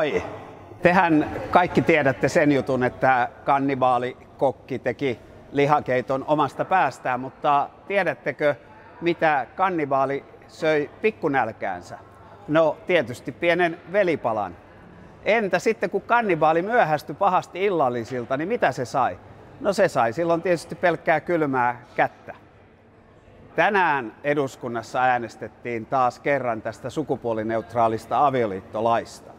Moi! Tehän kaikki tiedätte sen jutun, että kannibaali kokki teki lihakeiton omasta päästään, mutta tiedättekö, mitä kannibaali söi pikkunälkäänsä? No tietysti pienen velipalan. Entä sitten kun kannibaali myöhästyi pahasti illallisilta, niin mitä se sai? No se sai silloin tietysti pelkkää kylmää kättä. Tänään eduskunnassa äänestettiin taas kerran tästä sukupuolineutraalista avioliittolaista.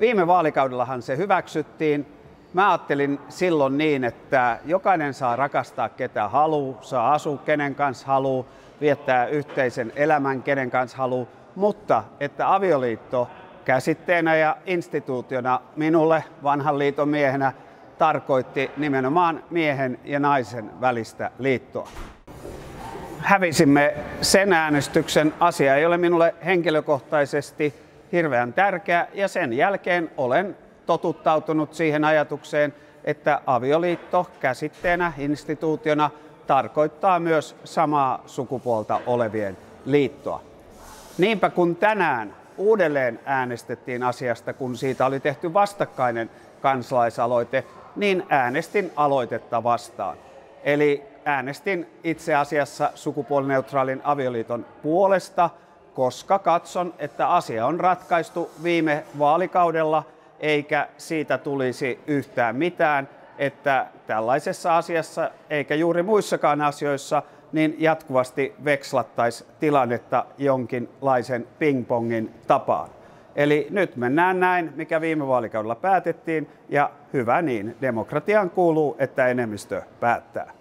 Viime vaalikaudellahan se hyväksyttiin. Mä ajattelin silloin niin, että jokainen saa rakastaa ketä haluaa, saa asua kenen kanssa haluaa, viettää yhteisen elämän kenen kanssa haluaa, mutta että avioliitto käsitteenä ja instituutiona minulle vanhan liiton miehenä tarkoitti nimenomaan miehen ja naisen välistä liittoa. Hävisimme sen äänestyksen. Asia ei ole minulle henkilökohtaisesti hirveän tärkeä ja sen jälkeen olen totuttautunut siihen ajatukseen, että avioliitto käsitteenä, instituutiona tarkoittaa myös samaa sukupuolta olevien liittoa. Niinpä kun tänään uudelleen äänestettiin asiasta, kun siitä oli tehty vastakkainen kansalaisaloite, niin äänestin aloitetta vastaan. Eli äänestin itse asiassa sukupuolineutraalin avioliiton puolesta – koska katson, että asia on ratkaistu viime vaalikaudella eikä siitä tulisi yhtään mitään, että tällaisessa asiassa eikä juuri muissakaan asioissa niin jatkuvasti vekslattaisi tilannetta jonkinlaisen pingpongin tapaan. Eli nyt mennään näin, mikä viime vaalikaudella päätettiin, ja hyvä niin, demokratiaan kuuluu, että enemmistö päättää.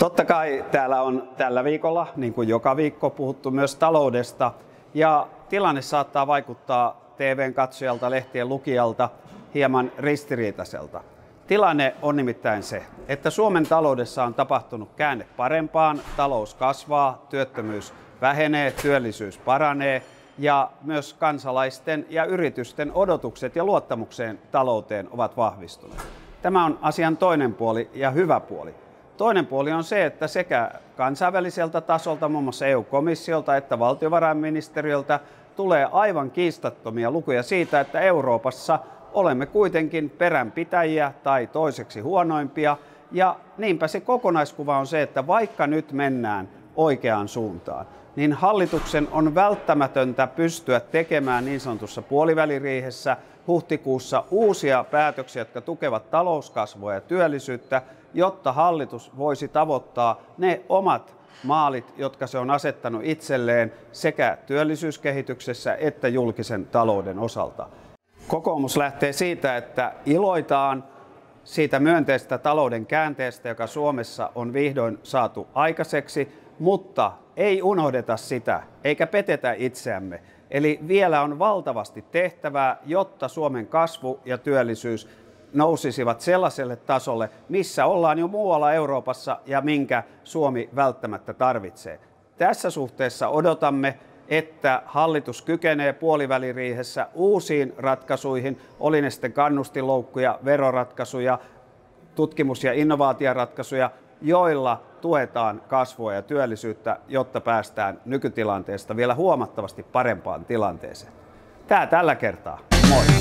Totta kai täällä on tällä viikolla, niin kuin joka viikko, puhuttu myös taloudesta ja tilanne saattaa vaikuttaa TVn katsojalta, lehtien lukijalta hieman ristiriitaiselta. Tilanne on nimittäin se, että Suomen taloudessa on tapahtunut käänne parempaan, talous kasvaa, työttömyys vähenee, työllisyys paranee ja myös kansalaisten ja yritysten odotukset ja luottamukseen talouteen ovat vahvistuneet. Tämä on asian toinen puoli ja hyvä puoli. Toinen puoli on se, että sekä kansainväliseltä tasolta, muun muassa EU-komissiolta että valtiovarainministeriöltä tulee aivan kiistattomia lukuja siitä, että Euroopassa olemme kuitenkin peränpitäjiä tai toiseksi huonoimpia. Ja niinpä se kokonaiskuva on se, että vaikka nyt mennään oikeaan suuntaan, niin hallituksen on välttämätöntä pystyä tekemään niin sanotussa puoliväliriihessä huhtikuussa uusia päätöksiä, jotka tukevat talouskasvua ja työllisyyttä, jotta hallitus voisi tavoittaa ne omat maalit, jotka se on asettanut itselleen sekä työllisyyskehityksessä että julkisen talouden osalta. Kokoomus lähtee siitä, että iloitaan siitä myönteistä talouden käänteestä, joka Suomessa on vihdoin saatu aikaiseksi, mutta ei unohdeta sitä eikä petetä itseämme. Eli vielä on valtavasti tehtävää, jotta Suomen kasvu ja työllisyys nousisivat sellaiselle tasolle, missä ollaan jo muualla Euroopassa ja minkä Suomi välttämättä tarvitsee. Tässä suhteessa odotamme, että hallitus kykenee puoliväliriihessä uusiin ratkaisuihin, oli ne sitten kannustinloukkuja, veroratkaisuja, tutkimus- ja innovaatioratkaisuja, joilla tuetaan kasvua ja työllisyyttä, jotta päästään nykytilanteesta vielä huomattavasti parempaan tilanteeseen. Tämä tällä kertaa. Moi!